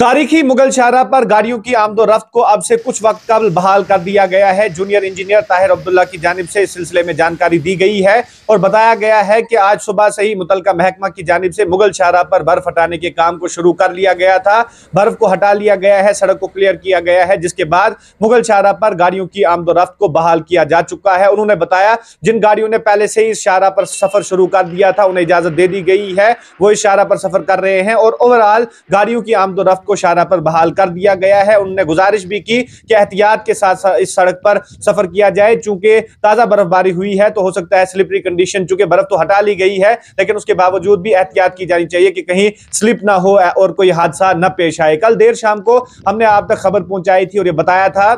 तारीखी मुगल शाहरा पर गाड़ियों की आमदोरफ्त को अब से कुछ वक्त कबल बहाल कर दिया गया है जूनियर इंजीनियर ताहिर अब्दुल्ला की जानब से इस सिलसिले में जानकारी दी गई है और बताया गया है कि आज सुबह से ही मुतल महकमा की जानब से मुगल शाहरा पर बर्फ हटाने के काम को शुरू कर लिया गया था बर्फ को हटा लिया गया है सड़क को क्लियर किया गया है जिसके बाद मुगल शाहरा पर गाड़ियों की आमदोरफ्त को बहाल किया जा चुका है उन्होंने बताया जिन गाड़ियों ने पहले से ही इस शाहरा पर सफर शुरू कर दिया था उन्हें इजाजत दे दी गई है वो इस शाहरा पर सफर कर रहे हैं और ओवरऑल गाड़ियों की आमदोरफ्त को शाहरा पर बहाल कर दिया गया है उन्होंने गुजारिश भी की कि एहतियात के साथ इस सड़क पर सफर किया जाए चूंकि ताज़ा बर्फबारी हुई है तो हो सकता है स्लिपरी कंडीशन चूंकि बर्फ तो हटा ली गई है लेकिन उसके बावजूद भी एहतियात की जानी चाहिए कि कहीं स्लिप ना हो और कोई हादसा न पेश आए कल देर शाम को हमने आप तक खबर पहुंचाई थी और ये बताया था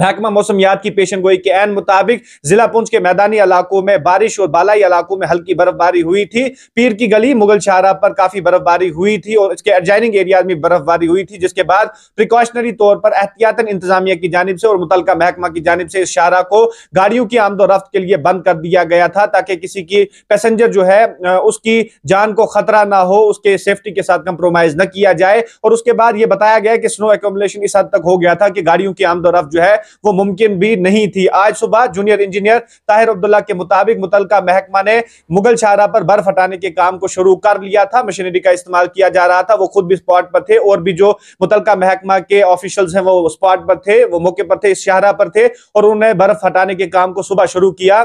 महकमा मौसमियात की पेशन गोई के एन मुताबिक जिला पुंछ के मैदानी इलाकों में बारिश और बालाई इलाकों में हल्की बर्फबारी हुई थी पीर की गली मुगल शाहरा पर काफी बर्फबारी हुई थी और इसके एडजाइनिंग एरिया में बर्फबारी हुई थी जिसके बाद प्रिकॉशनरी तौर पर एहतियातन इंतजामिया की जानब से और मुतल महकमा की जानब से इस शाहरा को गाड़ियों की आमदो रफ्त के लिए बंद कर दिया गया था ताकि किसी की पैसेंजर जो है उसकी जान को खतरा ना हो उसके सेफ्टी के साथ कंप्रोमाइज न किया जाए और उसके बाद ये बताया गया कि स्नो एकोमोलेशन इस हद तक हो गया था कि गाड़ियों की आमदो रफ्त जो है वो मुमकिन भी नहीं थी आज सुबह जूनियर इंजीनियर ताहिर अब्दुल्ला के मुताबिक मुतलका महकमा ने मुगल शाहरा पर बर्फ हटाने के काम को शुरू कर लिया था मशीनरी का इस्तेमाल किया जा रहा था वो खुद भी स्पॉट पर थे और भी जो मुतलका महकमा के ऑफिशियल्स हैं वो स्पॉट पर थे वो मौके पर थे इस शाहरा पर थे और उन्होंने बर्फ हटाने के काम को सुबह शुरू किया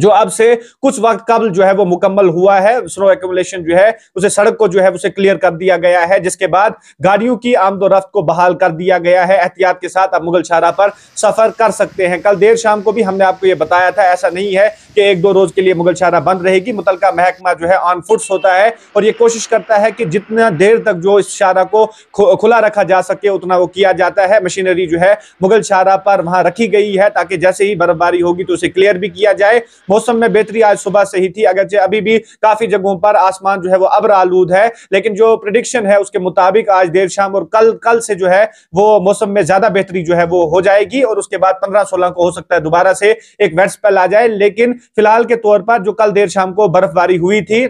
जो अब से कुछ वक्त कबल जो है वो मुकम्मल हुआ है स्नो एकोमोलेशन जो है उसे सड़क को जो है उसे क्लियर कर दिया गया है जिसके बाद गाड़ियों की आमदो रफ्त को बहाल कर दिया गया है एहतियात के साथ आप मुगल शाहरा पर सफर कर सकते हैं कल देर शाम को भी हमने आपको ये बताया था ऐसा नहीं है के एक दो रोज के लिए मुगल शाहरा बंद रहेगी मुतल महकमा जो है ऑन फुट्स होता है और ये कोशिश करता है कि जितना देर तक जो इस शाहरा को खुला रखा जा सके उतना वो किया जाता है मशीनरी जो है मुगल शाहरा पर वहां रखी गई है ताकि जैसे ही बर्फबारी होगी तो उसे क्लियर भी किया जाए मौसम में बेहतरी आज सुबह से ही थी अगर अभी भी काफी जगहों पर आसमान जो है वो अब्र आलूद है लेकिन जो प्रडिक्शन है उसके मुताबिक आज देर शाम और कल कल से जो है वो मौसम में ज्यादा बेहतरी जो है वो हो जाएगी और उसके बाद पंद्रह सोलह को हो सकता है दोबारा से एक वेट स्पेल आ जाए लेकिन फिलहाल के तौर पर जो कल देर शाम को बर्फबारी हुई थी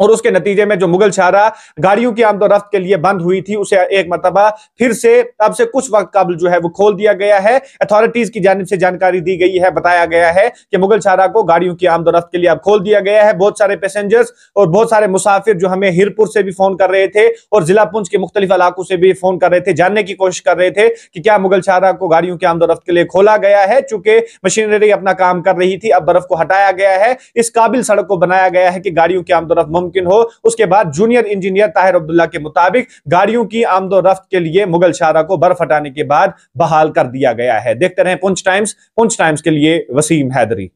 और उसके नतीजे में जो मुगल शाहरा गाड़ियों की आमदो रफ्त के लिए बंद हुई थी उसे एक मरतबा फिर से अब से कुछ वक्त कबल जो है वो खोल दिया गया है अथॉरिटीज की जानब से जानकारी दी गई है बताया गया है कि मुगल शाहरा को गाड़ियों की आमदो रफ्त के लिए अब खोल दिया गया है बहुत सारे पैसेंजर्स और बहुत सारे मुसाफिर जो हमें हिरपुर से भी फोन कर रहे थे और जिला पुंछ के मुख्तलिफ इलाकों से भी फोन कर रहे थे जानने की कोशिश कर रहे थे कि क्या मुगल शाहरा को गाड़ियों की आमदो रफ्त के लिए खोला गया है चूंकि मशीनरी अपना काम कर रही थी अब बर्फ को हटाया गया है इस काबिल सड़क को बनाया गया है कि गाड़ियों की रफ्त मुमकिन हो उसके बाद जूनियर इंजीनियर ताहिर अब्दुल्ला के मुताबिक गाड़ियों की आमदो रफ्त के लिए मुगल शाहरा को बर्फ हटाने के बाद बहाल कर दिया गया है देखते रहे पुंछ टाइम्स पुंछ टाइम्स के लिए वसीम हैदरी